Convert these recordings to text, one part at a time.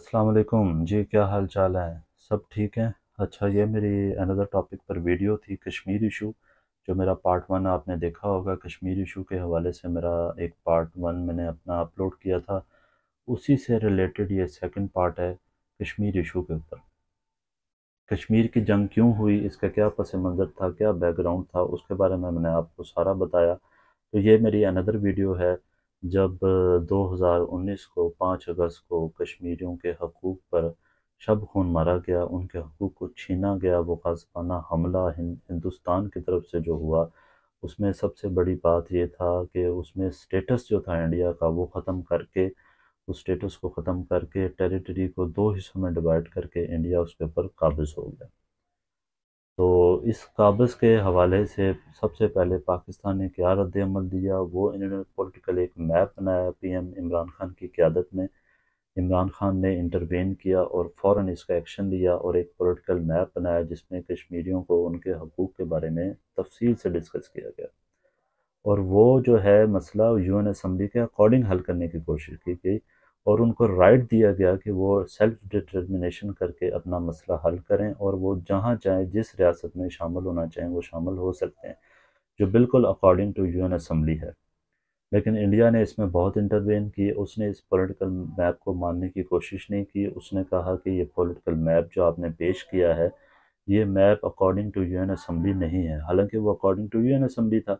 असलकुम जी क्या हाल चाल है सब ठीक हैं अच्छा ये मेरी अनदर टॉपिक पर वीडियो थी कश्मीर इशू जो मेरा पार्ट वन आपने देखा होगा कश्मीर इशू के हवाले से मेरा एक पार्ट वन मैंने अपना अपलोड किया था उसी से रिलेटेड ये सेकंड पार्ट है कश्मीर इशू के ऊपर कश्मीर की जंग क्यों हुई इसका क्या पस मंज़र था क्या बैकग्राउंड था उसके बारे में मैंने आपको सारा बताया तो ये मेरी अनदर वीडियो है जब 2019 को 5 अगस्त को कश्मीरियों के हकूक़ पर शब खून मारा गया उनके हकूक़ को छीना गया वो खासपाना हमला हिंदुस्तान की तरफ से जो हुआ उसमें सबसे बड़ी बात ये था कि उसमें स्टेटस जो था इंडिया का वो ख़त्म करके उस स्टेटस को ख़त्म करके टेरिटरी को दो हिस्सों में डिवाइड करके इंडिया उसके ऊपर काबिज हो गया इस काबज़ के हवाले से सबसे पहले पाकिस्तान ने क्या रद्दमल दिया वो इन्होंने पॉलिटिकल एक मैप बनाया पीएम इमरान खान की क्यादत में इमरान खान ने इंटरवेन किया और फ़ौर इसका एक्शन लिया और एक पॉलिटिकल मैप बनाया जिसमें कश्मीरियों को उनके हकूक़ के बारे में तफसील से डिस्कस किया गया और वो जो है मसला यू एन असम्बली के अकॉर्डिंग हल करने की कोशिश की गई और उनको राइट दिया गया कि वो सेल्फ डिटर्मिनेशन करके अपना मसला हल करें और वो जहाँ चाहें जिस रियासत में शामिल होना चाहें वो शामिल हो सकते हैं जो बिल्कुल according to U N assembly है लेकिन इंडिया ने इसमें बहुत इंटरवेन किए उसने इस पॉलिटिकल मैप को मानने की कोशिश नहीं की उसने कहा कि ये पॉलिटिकल मैप जो आपने पेश किया है ये map according to UN assembly नहीं है हालांकि वो अकॉर्डिंग टू यूएन असम्बली था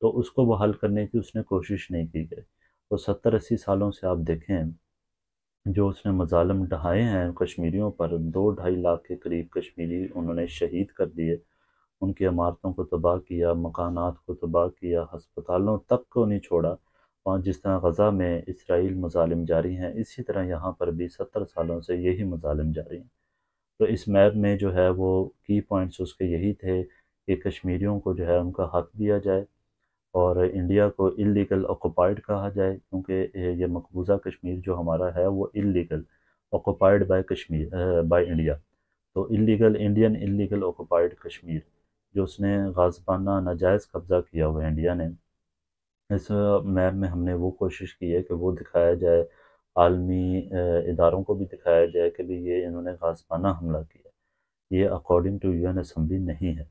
तो उसको वो हल करने की उसने कोशिश नहीं की गई तो सत्तर अस्सी सालों से आप देखें जो उसने मजालम ढहाए हैं कश्मीरियों पर दो ढाई लाख के करीब कश्मीरी उन्होंने शहीद कर दिए उनकी इमारतों को तबाह किया मकाना को तबाह किया हस्पतालों तक को नहीं छोड़ा और जिस तरह गज़ा में इसराइल मजालम जारी हैं इसी तरह यहाँ पर भी सत्तर सालों से यही मजालम जारी हैं तो इस मैप में जो है वो की पॉइंट्स उसके यही थे कि कश्मीरियों को जो है उनका हक दिया जाए और इंडिया को इलीगल ऑक्यूपाइड कहा जाए क्योंकि ये मकबूजा कश्मीर जो हमारा है वो illegal occupied by Kashmir by India तो illegal Indian illegal occupied Kashmir जो उसने गाजबाना नाजायज़ कब्ज़ा किया हुआ है इंडिया ने इस मैप में हमने वो कोशिश की है कि वो दिखाया जाए आलमी इदारों को भी दिखाया जाए कि भी ये इन्होंने गाजबाना हमला किया ये अकॉर्डिंग टू एन असम्बली नहीं है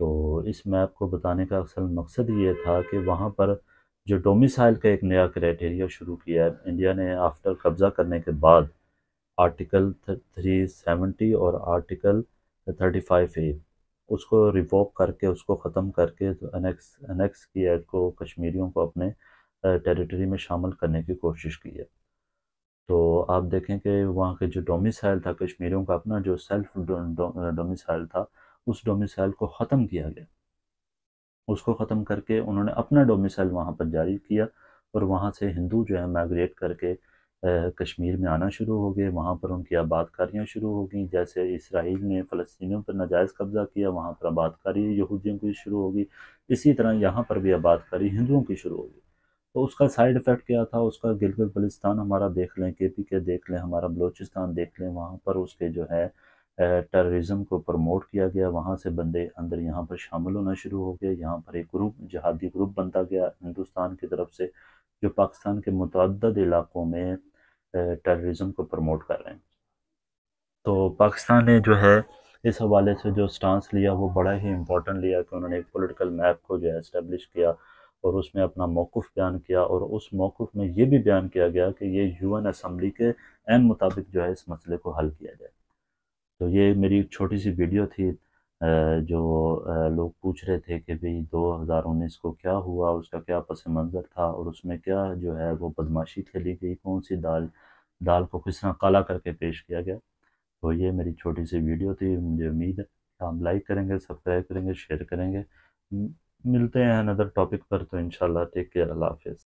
तो इस मैप को बताने का असल मकसद ये था कि वहाँ पर जो डोमिसाइल का एक नया क्राइटेरिया शुरू किया है इंडिया ने आफ्टर कब्ज़ा करने के बाद आर्टिकल थ्री सेवेंटी और आर्टिकल थर्टी फाइव ए उसको रिवोक करके उसको ख़त्म करके तो अनेक्स अनेक्स किया को कश्मीरियों को अपने टेरिटरी में शामिल करने की कोशिश की है तो आप देखें कि वहाँ के जो डोमिसाइल था कश्मीरियों का अपना जो सेल्फ डोमिसाइल था उस डोमिसाइल को ख़त्म किया गया उसको ख़त्म करके उन्होंने अपना डोमिसाइल वहाँ पर जारी किया और वहाँ से हिंदू जो है माइग्रेट करके कश्मीर में आना शुरू हो गए वहाँ पर उनकी आबादकारियाँ शुरू हो गई जैसे इसराइल ने फ़लस्तियों पर नाजायज़ कब्ज़ा किया वहाँ पर आबादकारी यहूदियों की शुरू होगी इसी तरह यहाँ पर भी आबादकारी हिंदुओं की शुरू होगी तो उसका साइड इफ़ेक्ट क्या था उसका गिलगित बलिस्तान हमारा देख लें के पी के देख लें हमारा बलूचिस्तान देख लें वहाँ पर उसके जो है टेररिज्म को प्रमोट किया गया वहाँ से बंदे अंदर यहाँ पर शामिल होना शुरू हो गया यहाँ पर एक ग्रुप जहादी ग्रुप बनता गया हिंदुस्तान की तरफ से जो पाकिस्तान के मुतद इलाकों में टेररिज्म को प्रमोट कर रहे हैं तो पाकिस्तान ने जो है इस हवाले से जो स्टांस लिया वो बड़ा ही इम्पोर्टेंट लिया कि उन्होंने एक पोलिटिकल मैप को जो है इस्टेब्लिश किया और उसमें अपना मौक़ बयान किया और उस मौक़ में ये भी बयान किया गया कि ये यू एन असम्बली के एन मुताबिक जो है इस मसले को हल किया जाए तो ये मेरी छोटी सी वीडियो थी जो लोग पूछ रहे थे कि भाई 2019 को क्या हुआ उसका क्या पस मंज़र था और उसमें क्या जो है वो बदमाशी खेली गई कौन सी दाल दाल को किस तरह काला करके पेश किया गया तो ये मेरी छोटी सी वीडियो थी मुझे उम्मीद है हम लाइक करेंगे सब्सक्राइब करेंगे शेयर करेंगे मिलते हैं अनदर टॉपिक पर तो इन टेक केयर अल्लाह हाफिज़